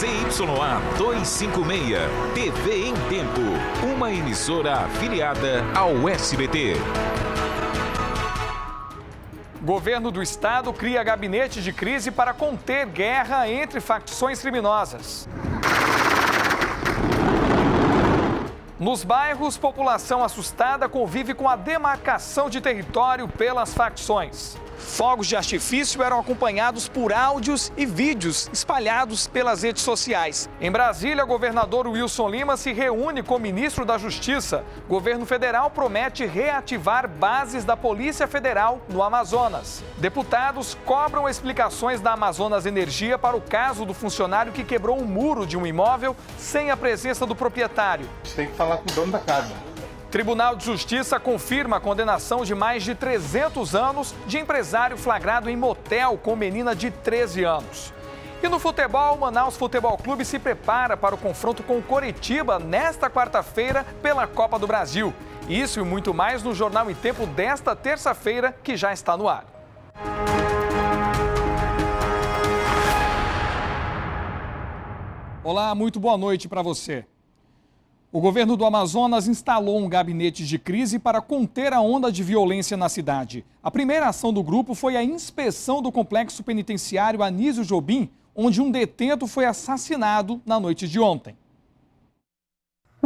ZYA 256, TV em Tempo, uma emissora afiliada ao SBT. Governo do Estado cria gabinete de crise para conter guerra entre facções criminosas. Nos bairros, população assustada convive com a demarcação de território pelas facções. Fogos de artifício eram acompanhados por áudios e vídeos espalhados pelas redes sociais. Em Brasília, o governador Wilson Lima se reúne com o ministro da Justiça. O governo federal promete reativar bases da Polícia Federal no Amazonas. Deputados cobram explicações da Amazonas Energia para o caso do funcionário que quebrou um muro de um imóvel sem a presença do proprietário. gente tem que falar com o dono da casa. Tribunal de Justiça confirma a condenação de mais de 300 anos de empresário flagrado em motel com menina de 13 anos. E no futebol, o Manaus Futebol Clube se prepara para o confronto com o Coritiba nesta quarta-feira pela Copa do Brasil. Isso e muito mais no Jornal em Tempo desta terça-feira, que já está no ar. Olá, muito boa noite para você. O governo do Amazonas instalou um gabinete de crise para conter a onda de violência na cidade. A primeira ação do grupo foi a inspeção do complexo penitenciário Anísio Jobim, onde um detento foi assassinado na noite de ontem.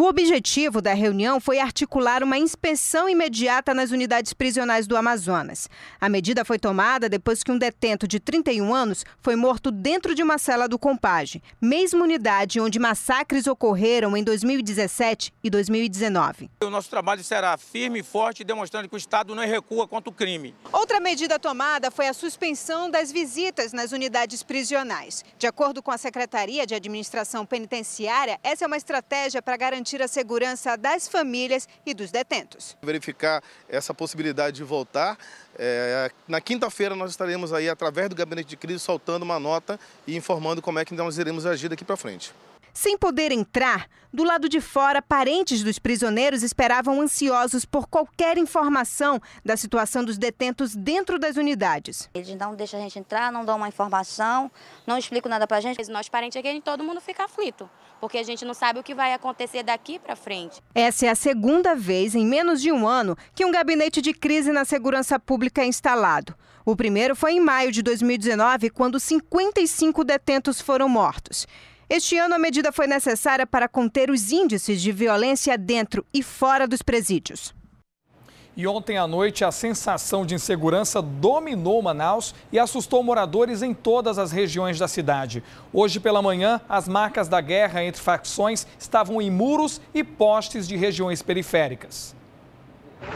O objetivo da reunião foi articular uma inspeção imediata nas unidades prisionais do Amazonas. A medida foi tomada depois que um detento de 31 anos foi morto dentro de uma cela do Compage, mesma unidade onde massacres ocorreram em 2017 e 2019. O nosso trabalho será firme e forte, demonstrando que o Estado não recua contra o crime. Outra medida tomada foi a suspensão das visitas nas unidades prisionais. De acordo com a Secretaria de Administração Penitenciária, essa é uma estratégia para garantir garantir a segurança das famílias e dos detentos. Verificar essa possibilidade de voltar. É, na quinta-feira nós estaremos aí, através do gabinete de crise, soltando uma nota e informando como é que nós iremos agir daqui para frente. Sem poder entrar, do lado de fora, parentes dos prisioneiros esperavam ansiosos por qualquer informação da situação dos detentos dentro das unidades. Eles não deixam a gente entrar, não dão uma informação, não explicam nada para a gente. Nós parentes aqui, todo mundo fica aflito, porque a gente não sabe o que vai acontecer daqui para frente. Essa é a segunda vez em menos de um ano que um gabinete de crise na segurança pública é instalado. O primeiro foi em maio de 2019, quando 55 detentos foram mortos. Este ano, a medida foi necessária para conter os índices de violência dentro e fora dos presídios. E ontem à noite, a sensação de insegurança dominou Manaus e assustou moradores em todas as regiões da cidade. Hoje pela manhã, as marcas da guerra entre facções estavam em muros e postes de regiões periféricas.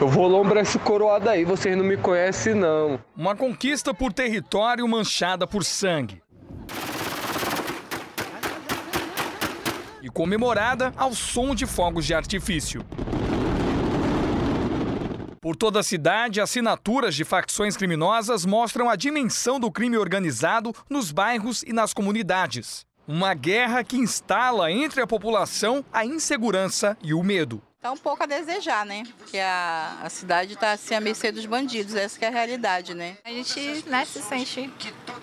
Eu vou lombrar esse coroado aí, vocês não me conhecem não. Uma conquista por território manchada por sangue. e comemorada ao som de fogos de artifício. Por toda a cidade, assinaturas de facções criminosas mostram a dimensão do crime organizado nos bairros e nas comunidades. Uma guerra que instala entre a população a insegurança e o medo. Está um pouco a desejar, né? Porque a, a cidade está assim a mercê dos bandidos, essa é a realidade, né? A gente né, se sente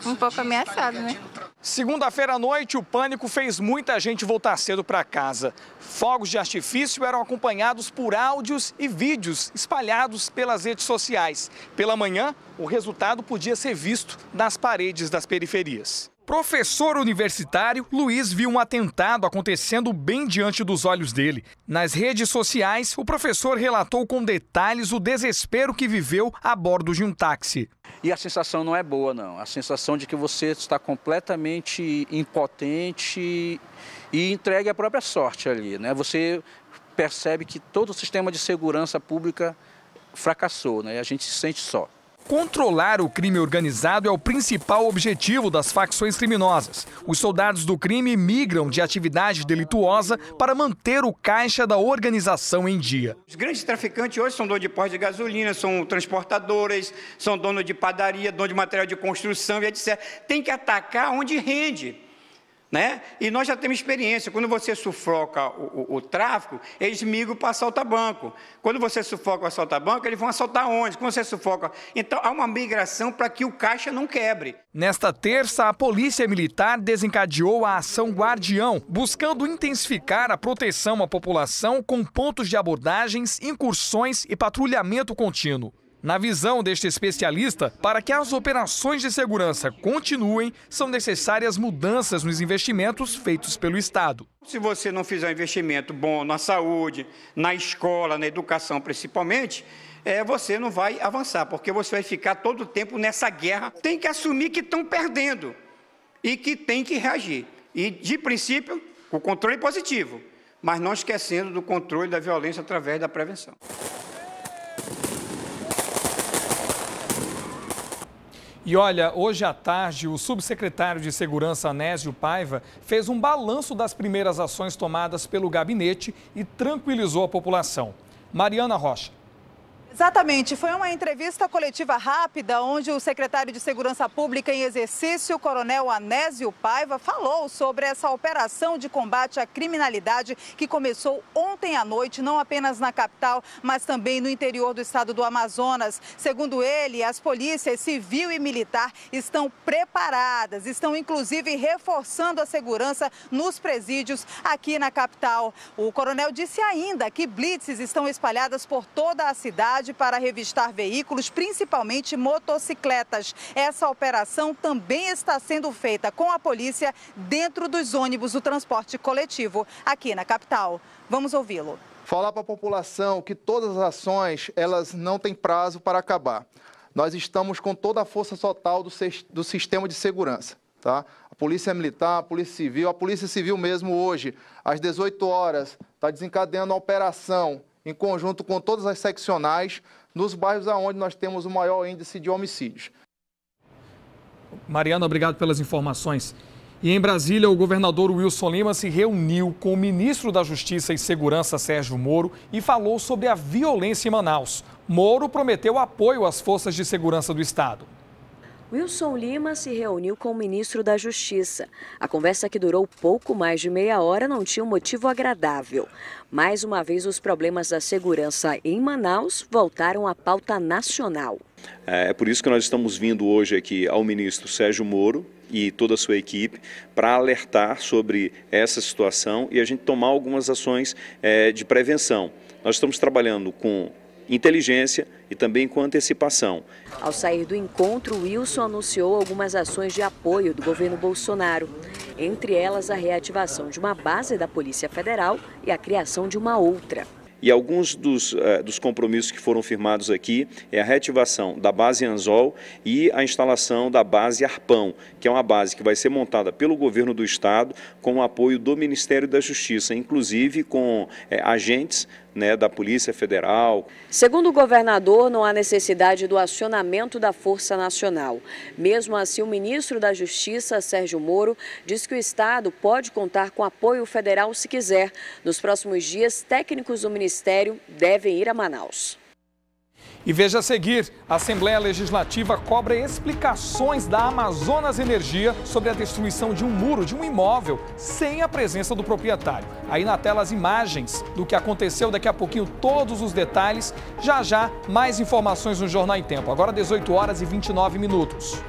um pouco ameaçado, né? Segunda-feira à noite, o pânico fez muita gente voltar cedo para casa. Fogos de artifício eram acompanhados por áudios e vídeos espalhados pelas redes sociais. Pela manhã, o resultado podia ser visto nas paredes das periferias. Professor universitário, Luiz viu um atentado acontecendo bem diante dos olhos dele. Nas redes sociais, o professor relatou com detalhes o desespero que viveu a bordo de um táxi. E a sensação não é boa, não. A sensação de que você está completamente impotente e entregue à própria sorte ali, né? Você percebe que todo o sistema de segurança pública fracassou, né? A gente se sente só. Controlar o crime organizado é o principal objetivo das facções criminosas. Os soldados do crime migram de atividade delituosa para manter o caixa da organização em dia. Os grandes traficantes hoje são donos de postos de gasolina, são transportadoras, são donos de padaria, donos de material de construção e etc. Tem que atacar onde rende. Né? E nós já temos experiência. Quando você sufoca o, o, o tráfico, eles é migram para assaltar banco. Quando você sufoca o assaltar banco, eles vão assaltar onde? Quando você sufoca. Então há uma migração para que o caixa não quebre. Nesta terça, a Polícia Militar desencadeou a ação Guardião, buscando intensificar a proteção à população com pontos de abordagens, incursões e patrulhamento contínuo. Na visão deste especialista, para que as operações de segurança continuem, são necessárias mudanças nos investimentos feitos pelo Estado. Se você não fizer um investimento bom na saúde, na escola, na educação principalmente, é, você não vai avançar, porque você vai ficar todo o tempo nessa guerra. Tem que assumir que estão perdendo e que tem que reagir. E, de princípio, o controle é positivo, mas não esquecendo do controle da violência através da prevenção. E olha, hoje à tarde, o subsecretário de Segurança Anésio Paiva fez um balanço das primeiras ações tomadas pelo gabinete e tranquilizou a população. Mariana Rocha. Exatamente, foi uma entrevista coletiva rápida onde o secretário de Segurança Pública em exercício, Coronel Anésio Paiva, falou sobre essa operação de combate à criminalidade que começou ontem à noite, não apenas na capital, mas também no interior do estado do Amazonas. Segundo ele, as polícias civil e militar estão preparadas, estão inclusive reforçando a segurança nos presídios aqui na capital. O coronel disse ainda que blitzes estão espalhadas por toda a cidade cidade para revistar veículos, principalmente motocicletas. Essa operação também está sendo feita com a polícia dentro dos ônibus do transporte coletivo aqui na capital. Vamos ouvi-lo. Falar para a população que todas as ações, elas não têm prazo para acabar. Nós estamos com toda a força total do, do sistema de segurança. Tá? A Polícia Militar, a Polícia Civil, a Polícia Civil mesmo hoje, às 18 horas, está desencadeando a operação em conjunto com todas as seccionais, nos bairros aonde nós temos o maior índice de homicídios. Mariana, obrigado pelas informações. E em Brasília, o governador Wilson Lima se reuniu com o ministro da Justiça e Segurança, Sérgio Moro, e falou sobre a violência em Manaus. Moro prometeu apoio às forças de segurança do Estado. Wilson Lima se reuniu com o ministro da Justiça. A conversa, que durou pouco mais de meia hora, não tinha um motivo agradável. Mais uma vez, os problemas da segurança em Manaus voltaram à pauta nacional. É, é por isso que nós estamos vindo hoje aqui ao ministro Sérgio Moro e toda a sua equipe para alertar sobre essa situação e a gente tomar algumas ações é, de prevenção. Nós estamos trabalhando com inteligência e também com antecipação. Ao sair do encontro, Wilson anunciou algumas ações de apoio do governo Bolsonaro, entre elas a reativação de uma base da Polícia Federal e a criação de uma outra. E alguns dos, eh, dos compromissos que foram firmados aqui é a reativação da base Anzol e a instalação da base Arpão, que é uma base que vai ser montada pelo governo do Estado com o apoio do Ministério da Justiça, inclusive com eh, agentes né, da Polícia Federal. Segundo o governador, não há necessidade do acionamento da Força Nacional. Mesmo assim, o ministro da Justiça, Sérgio Moro, diz que o Estado pode contar com apoio federal se quiser. Nos próximos dias, técnicos do Ministério devem ir a Manaus. E veja a seguir, a Assembleia Legislativa cobra explicações da Amazonas Energia sobre a destruição de um muro de um imóvel sem a presença do proprietário. Aí na tela as imagens do que aconteceu, daqui a pouquinho todos os detalhes. Já já mais informações no Jornal em Tempo. Agora 18 horas e 29 minutos.